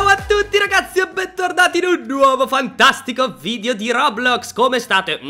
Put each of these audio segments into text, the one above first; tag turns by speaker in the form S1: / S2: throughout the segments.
S1: Ciao a tutti ragazzi e bentornati in un nuovo fantastico video di Roblox Come state?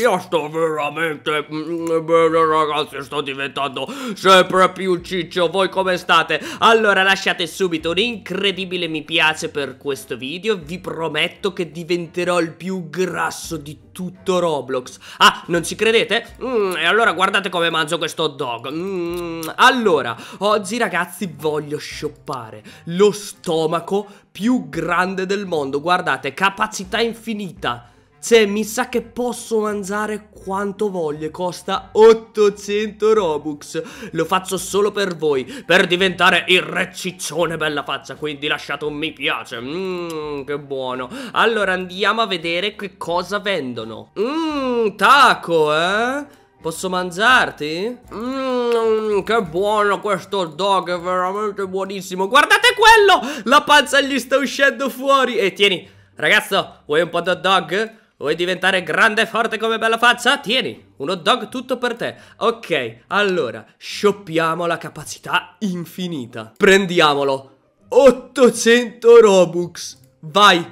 S1: Io sto veramente bene ragazzi, sto diventando sempre più ciccio Voi come state? Allora lasciate subito un incredibile mi piace per questo video Vi prometto che diventerò il più grasso di tutto Roblox Ah, non ci credete? Mm, e allora guardate come mangio questo dog mm, Allora, oggi ragazzi voglio shoppare lo sto stomaco più grande del mondo. Guardate, capacità infinita. Cioè, mi sa che posso mangiare quanto voglio, costa 800 Robux. Lo faccio solo per voi, per diventare il re ciccione bella faccia, quindi lasciate un mi piace. Mmm, che buono. Allora, andiamo a vedere che cosa vendono. Mmm, taco, eh? Posso mangiarti? Mmm, che buono questo dog, è veramente buonissimo. Guardate quello! La panza gli sta uscendo fuori. E tieni, ragazzo, vuoi un po' di dog? Vuoi diventare grande e forte come bella faccia? Tieni, un hot dog tutto per te. Ok, allora, shoppiamo la capacità infinita. Prendiamolo. 800 Robux. Vai,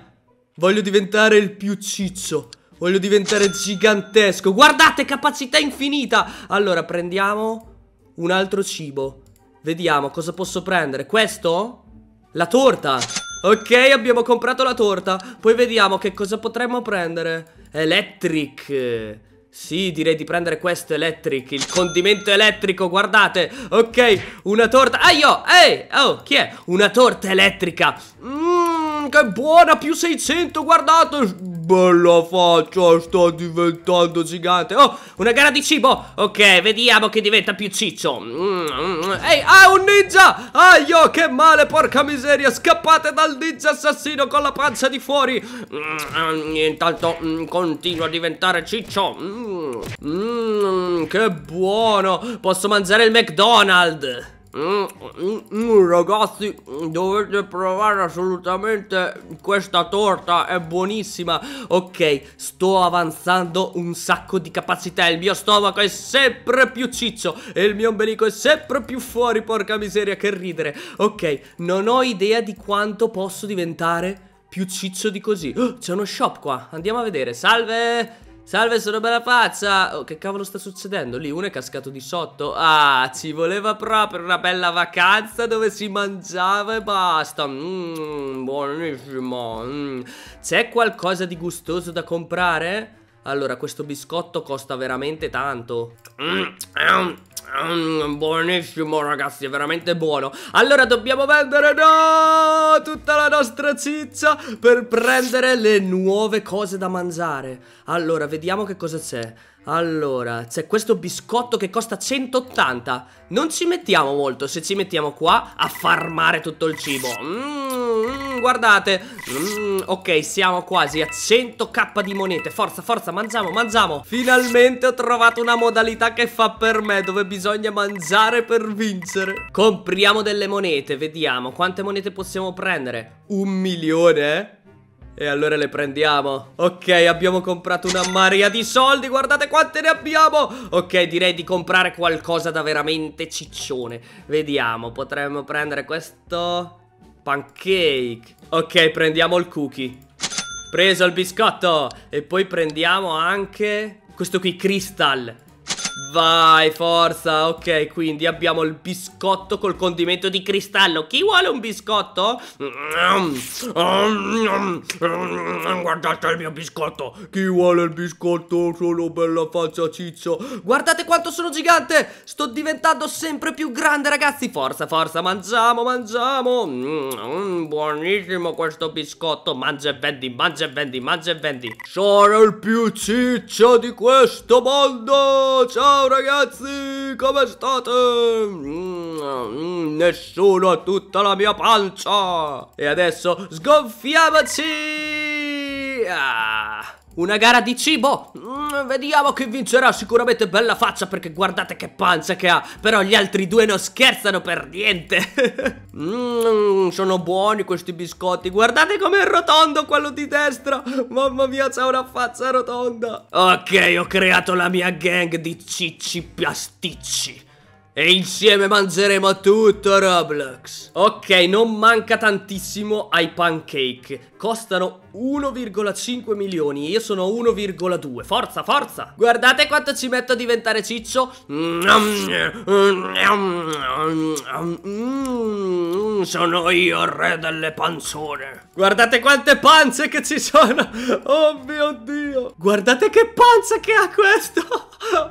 S1: voglio diventare il più ciccio. Voglio diventare gigantesco Guardate, capacità infinita Allora, prendiamo un altro cibo Vediamo cosa posso prendere Questo? La torta Ok, abbiamo comprato la torta Poi vediamo che cosa potremmo prendere Electric sì, direi di prendere questo electric, il condimento elettrico, guardate Ok, una torta Ah, io, ehi, oh, chi è? Una torta elettrica Mmm, che buona, più 600, guardate bella faccia, sto diventando gigante Oh, una gara di cibo Ok, vediamo che diventa più ciccio mm, mm, mm, Ehi, ah, un ninja Aio, che male, porca miseria Scappate dal ninja assassino con la pancia di fuori mm, mm, Intanto continuo a diventare ciccio Mmm, che buono Posso mangiare il McDonald's Mm, mm, mm, ragazzi, dovete provare assolutamente questa torta, è buonissima. Ok, sto avanzando un sacco di capacità. Il mio stomaco è sempre più ciccio e il mio ombelico è sempre più fuori, porca miseria, che ridere. Ok, non ho idea di quanto posso diventare più ciccio di così. Oh, c'è uno shop qua, andiamo a vedere. Salve! Salve, sono bella pazza! Oh, che cavolo sta succedendo? Lì uno è cascato di sotto. Ah, ci voleva proprio una bella vacanza dove si mangiava e basta. Mmm, buonissimo. Mm. C'è qualcosa di gustoso da comprare? Allora, questo biscotto costa veramente tanto. Mmm, mm. Ehm. Mm, buonissimo ragazzi, veramente buono Allora dobbiamo vendere no, tutta la nostra ciccia per prendere le nuove cose da mangiare Allora, vediamo che cosa c'è Allora, c'è questo biscotto che costa 180 Non ci mettiamo molto se ci mettiamo qua a farmare tutto il cibo Mmm guardate mm, Ok, siamo quasi a 100k di monete Forza, forza, mangiamo, mangiamo Finalmente ho trovato una modalità che fa per me Dove bisogna mangiare per vincere Compriamo delle monete, vediamo Quante monete possiamo prendere? Un milione, eh? e allora le prendiamo Ok abbiamo comprato una marea di soldi Guardate quante ne abbiamo Ok direi di comprare qualcosa da veramente ciccione Vediamo potremmo prendere questo Pancake Ok prendiamo il cookie Preso il biscotto E poi prendiamo anche Questo qui crystal Vai, forza, ok, quindi abbiamo il biscotto col condimento di cristallo Chi vuole un biscotto? Guardate il mio biscotto Chi vuole il biscotto? Sono bella faccia ciccio Guardate quanto sono gigante Sto diventando sempre più grande, ragazzi Forza, forza, mangiamo, mangiamo mm, Buonissimo questo biscotto Mangia e vendi, mangia e vendi, mangia e vendi Sono il più ciccio di questo mondo Ciao Ciao ragazzi, come state? Mm, nessuno ha tutta la mia pancia! E adesso sgonfiamoci! Ah. Una gara di cibo? Mm, vediamo chi vincerà, sicuramente bella faccia perché guardate che pancia che ha Però gli altri due non scherzano per niente mm, Sono buoni questi biscotti, guardate com'è rotondo quello di destra Mamma mia c'ha una faccia rotonda Ok, ho creato la mia gang di cicci pasticci e insieme mangeremo tutto Roblox Ok, non manca tantissimo ai pancake Costano 1,5 milioni e Io sono 1,2 Forza, forza Guardate quanto ci metto a diventare ciccio mm, Sono io il re delle panzone Guardate quante panze che ci sono Oh mio dio Guardate che panza che ha questo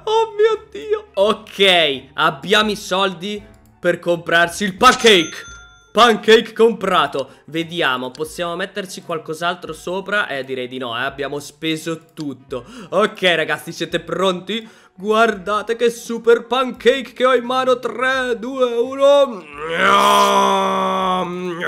S1: Oh mio dio Ok Abbiamo i soldi per comprarsi il pancake Pancake comprato Vediamo, possiamo metterci qualcos'altro sopra? Eh, direi di no, eh, abbiamo speso tutto Ok ragazzi, siete pronti? Guardate che super pancake che ho in mano 3, 2, 1 Gnam,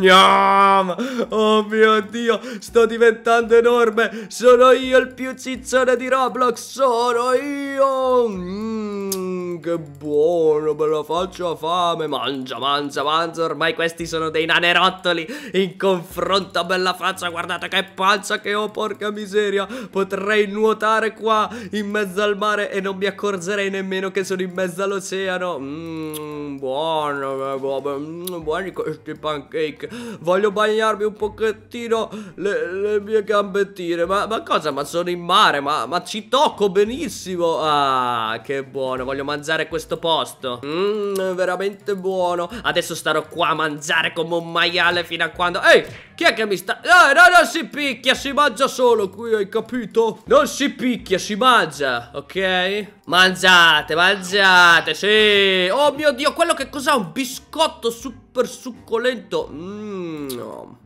S1: gnam, Oh mio dio Sto diventando enorme Sono io il più cizzone di Roblox Sono io mm, Che buono Me la faccio a fame Mangia, mangia, mangia Ormai questi sono dei nanerottoli In confronto a bella faccia Guardate che pancia che ho Porca miseria Potrei nuotare qua In mezzo al al mare e non mi accorzerei nemmeno che sono in mezzo all'oceano. Mmm, buono, buono, mm, buoni questi pancake. Voglio bagnarmi un pochettino le, le mie gambettine. Ma, ma, cosa? Ma sono in mare, ma, ma, ci tocco benissimo. Ah, che buono, voglio mangiare questo posto. Mmm, veramente buono. Adesso starò qua a mangiare come un maiale fino a quando... Ehi, chi è che mi sta... No, no, non si picchia, si mangia solo qui, hai capito? Non si picchia, si mangia, ok? Ok Mangiate, mangiate, sì Oh mio Dio, quello che cos'è? Un biscotto super succolento mm.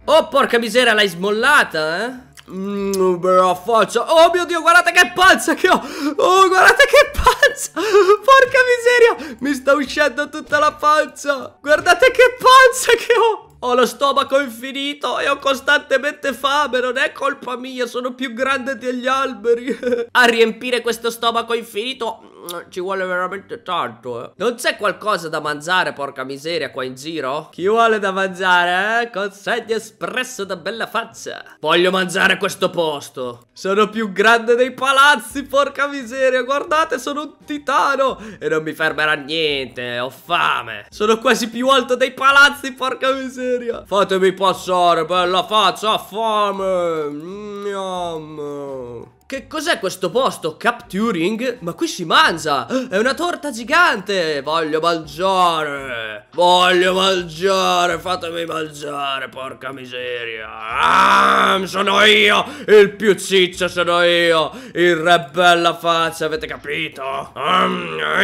S1: Oh porca miseria, l'hai smollata, eh? Mmm, bella faccia Oh mio Dio, guardate che panza che ho Oh, guardate che panza Porca miseria Mi sta uscendo tutta la panza Guardate che panza che ho ho lo stomaco infinito e ho costantemente fame, non è colpa mia, sono più grande degli alberi. A riempire questo stomaco infinito mm, ci vuole veramente tanto, eh. Non c'è qualcosa da mangiare, porca miseria, qua in giro? Chi vuole da mangiare, eh? Consegna espresso da bella faccia. Voglio mangiare questo posto. Sono più grande dei palazzi, porca miseria. Guardate, sono un titano. E non mi fermerà niente, ho fame. Sono quasi più alto dei palazzi, porca miseria miseria Fatemi passare, bella faccia, ha fame Miam che cos'è questo posto? Capturing? Ma qui si mangia! È una torta gigante! Voglio mangiare! Voglio mangiare! Fatemi mangiare, porca miseria! Ah, sono io! Il più ciccio sono io! Il re bella faccia, avete capito? Ah,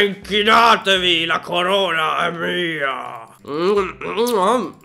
S1: inchinatevi, la corona è mia! Mmm,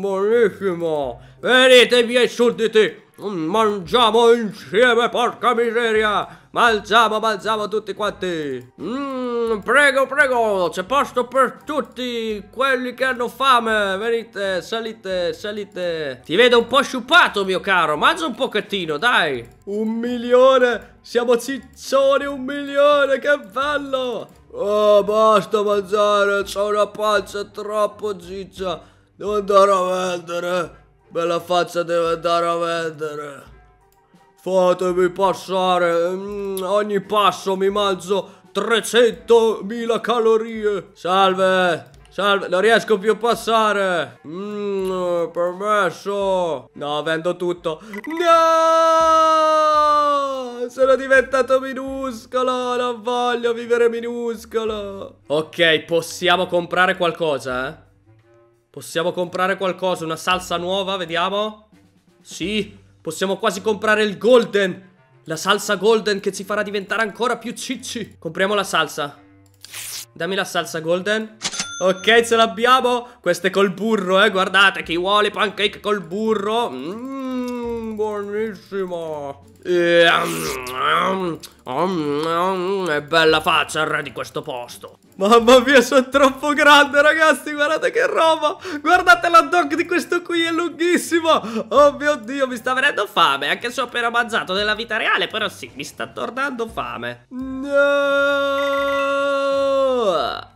S1: buonissimo! Venite via insultiti! Mm, mangiamo insieme, porca miseria! Balzamo, balzamo tutti quanti! Mm, prego, prego, c'è posto per tutti quelli che hanno fame! Venite, salite, salite! Ti vedo un po' sciupato, mio caro, mangia un pochettino, dai! Un milione! Siamo ciccioni, un milione, che bello! Oh, basta mangiare, ho una pancia troppo ciccia. Devo andare a vendere. Bella faccia deve andare a vendere. Fatemi passare. Mm, ogni passo mi mangio 300.000 calorie. Salve. Salve, non riesco più a passare. Mmm, permesso. No, vendo tutto. No! Sono diventato minuscolo! Non voglio vivere minuscolo! Ok, possiamo comprare qualcosa, eh? Possiamo comprare qualcosa, una salsa nuova, vediamo. Sì, possiamo quasi comprare il golden. La salsa golden che ci farà diventare ancora più cicci. Compriamo la salsa. Dammi la salsa golden. Ok, ce l'abbiamo. Questa è col burro, eh, guardate. Chi vuole pancake col burro? Mmm buonissimo! E, ehm, ehm, ehm, è bella faccia il re di questo posto. Mamma mia, sono troppo grande, ragazzi. Guardate che roba. Guardate la dog di questo qui, è lunghissimo. Oh mio Dio, mi sta venendo fame. Anche se ho appena mangiato nella vita reale, però sì, mi sta tornando fame. No!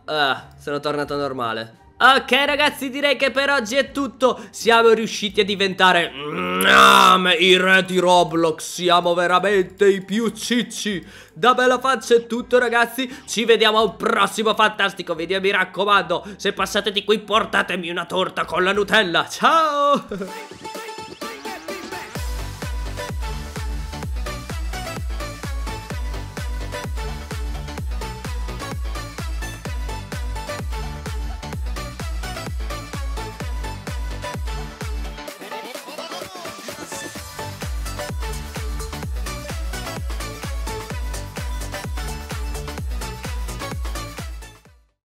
S1: Ah, sono tornato normale. Ok ragazzi direi che per oggi è tutto Siamo riusciti a diventare mm, I re di Roblox Siamo veramente i più cicci Da bella faccia è tutto ragazzi Ci vediamo al prossimo fantastico video Mi raccomando se passate di qui portatemi una torta con la Nutella Ciao